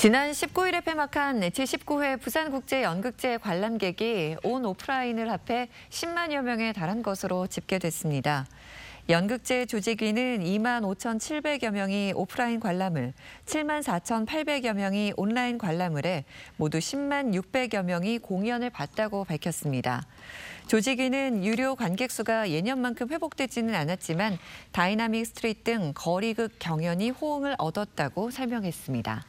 지난 19일에 폐막한 제19회 부산국제연극제 관람객이 온 오프라인을 합해 10만여 명에 달한 것으로 집계됐습니다. 연극제 조직위는 2만 5,700여 명이 오프라인 관람을, 7만 4,800여 명이 온라인 관람을 해 모두 10만 600여 명이 공연을 봤다고 밝혔습니다. 조직위는 유료 관객 수가 예년만큼 회복되지는 않았지만 다이나믹 스트릿 등 거리극 경연이 호응을 얻었다고 설명했습니다.